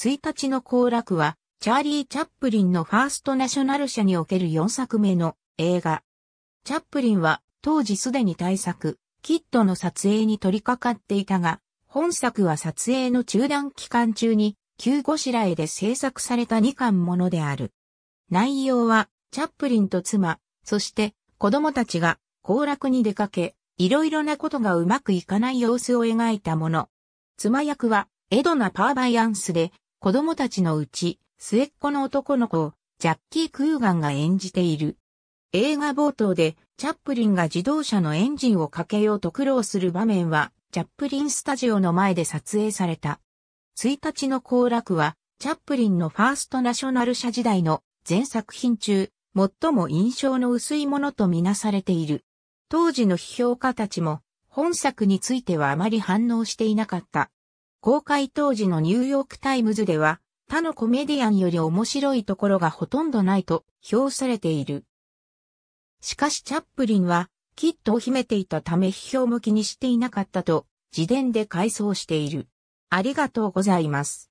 1日の行楽は、チャーリー・チャップリンのファーストナショナル社における4作目の映画。チャップリンは当時すでに大作、キッドの撮影に取り掛かっていたが、本作は撮影の中断期間中に、急ごしらえで制作された2巻ものである。内容は、チャップリンと妻、そして子供たちが行楽に出かけ、いろいろなことがうまくいかない様子を描いたもの。妻役は、エドナ・パーバイアンスで、子供たちのうち、末っ子の男の子をジャッキー・クーガンが演じている。映画冒頭でチャップリンが自動車のエンジンをかけようと苦労する場面は、チャップリンスタジオの前で撮影された。1日の行楽は、チャップリンのファーストナショナル社時代の全作品中、最も印象の薄いものとみなされている。当時の批評家たちも、本作についてはあまり反応していなかった。公開当時のニューヨークタイムズでは、他のコメディアンより面白いところがほとんどないと評されている。しかしチャップリンは、キットを秘めていたため批評向きにしていなかったと、自伝で回想している。ありがとうございます。